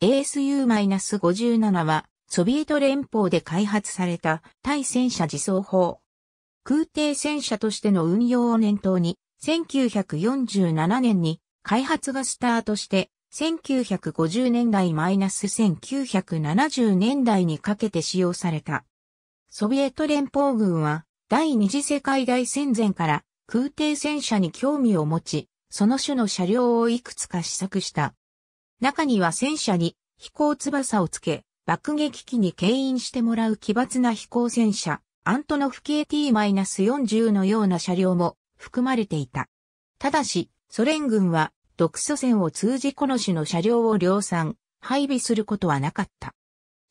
ASU-57 は、ソビエト連邦で開発された対戦車自走砲。空挺戦車としての運用を念頭に、1947年に開発がスタートして、1950年代 -1970 年代にかけて使用された。ソビエト連邦軍は、第二次世界大戦前から空挺戦車に興味を持ち、その種の車両をいくつか試作した。中には戦車に飛行翼をつけ、爆撃機に牽引してもらう奇抜な飛行戦車、アントノフ KT-40 のような車両も含まれていた。ただし、ソ連軍は独ソ戦を通じこの種の車両を量産、配備することはなかった。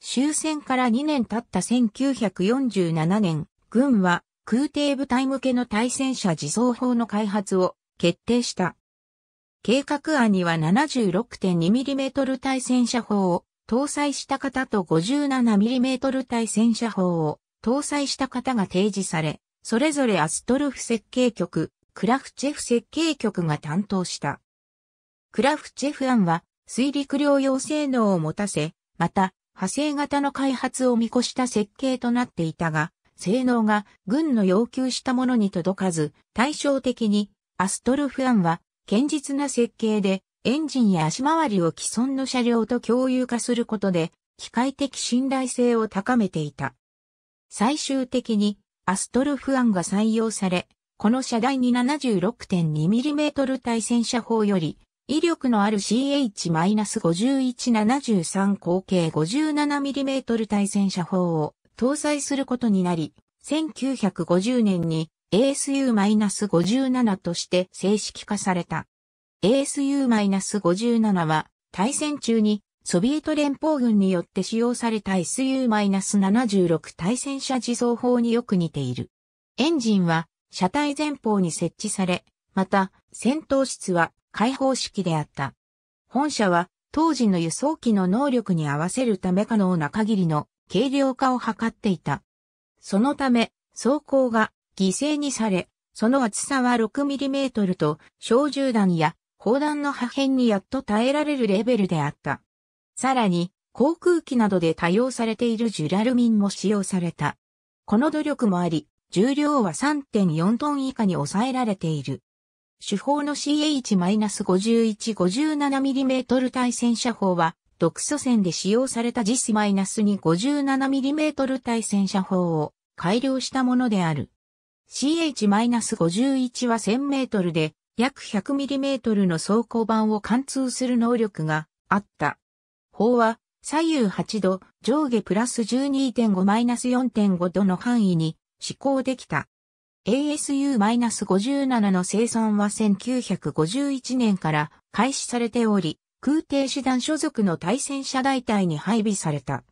終戦から2年経った1947年、軍は空挺部隊向けの対戦車自走砲の開発を決定した。計画案には 76.2mm 対戦車砲を搭載した方と 57mm 対戦車砲を搭載した方が提示され、それぞれアストルフ設計局、クラフチェフ設計局が担当した。クラフチェフ案は水陸両用性能を持たせ、また派生型の開発を見越した設計となっていたが、性能が軍の要求したものに届かず、対照的にアストルフ案は堅実な設計で、エンジンや足回りを既存の車両と共有化することで、機械的信頼性を高めていた。最終的に、アストルフ案が採用され、この車台に 76.2mm 対戦車砲より、威力のある CH-5173 口径 57mm 対戦車砲を搭載することになり、1950年に ASU-57 として正式化された。ASU-57 は対戦中にソビエト連邦軍によって使用された SU-76 対戦車自走砲によく似ている。エンジンは車体前方に設置され、また戦闘室は開放式であった。本社は当時の輸送機の能力に合わせるため可能な限りの軽量化を図っていた。そのため、装甲が犠牲にされ、その厚さは 6mm と、小銃弾や砲弾の破片にやっと耐えられるレベルであった。さらに、航空機などで多用されているジュラルミンも使用された。この努力もあり、重量は3.4トン以下に抑えられている。主砲の CH-51-57mm 対戦車砲は、独素戦で使用された JIS-257mm 対戦車砲を改良したものである。CH-51 は1000メートルで約100ミリメートルの走行板を貫通する能力があった。砲は左右8度、上下プラス12.5マイナス4.5度の範囲に施行できた。ASU-57 の生産は1951年から開始されており、空挺手段所属の対戦車大隊に配備された。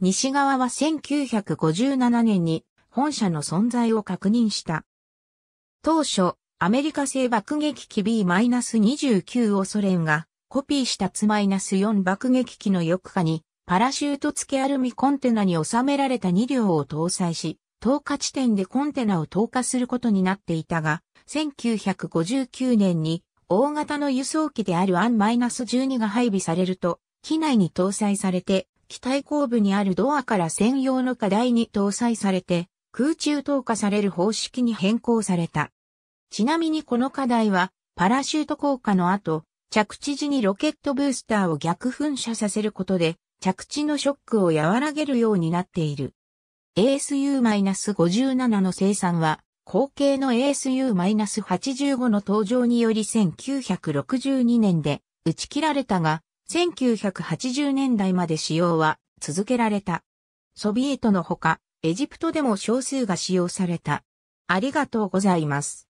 西側は1957年に本社の存在を確認した。当初、アメリカ製爆撃機 B-29 をソ連がコピーしたツ -4 爆撃機の翼下にパラシュート付きアルミコンテナに収められた2両を搭載し、投下地点でコンテナを投下することになっていたが、1959年に大型の輸送機であるアン -12 が配備されると、機内に搭載されて、機体後部にあるドアから専用の課題に搭載されて、空中投下される方式に変更された。ちなみにこの課題は、パラシュート降下の後、着地時にロケットブースターを逆噴射させることで、着地のショックを和らげるようになっている。ASU-57 の生産は、後継の ASU-85 の登場により1962年で打ち切られたが、1980年代まで使用は続けられた。ソビエトのほか、エジプトでも少数が使用された。ありがとうございます。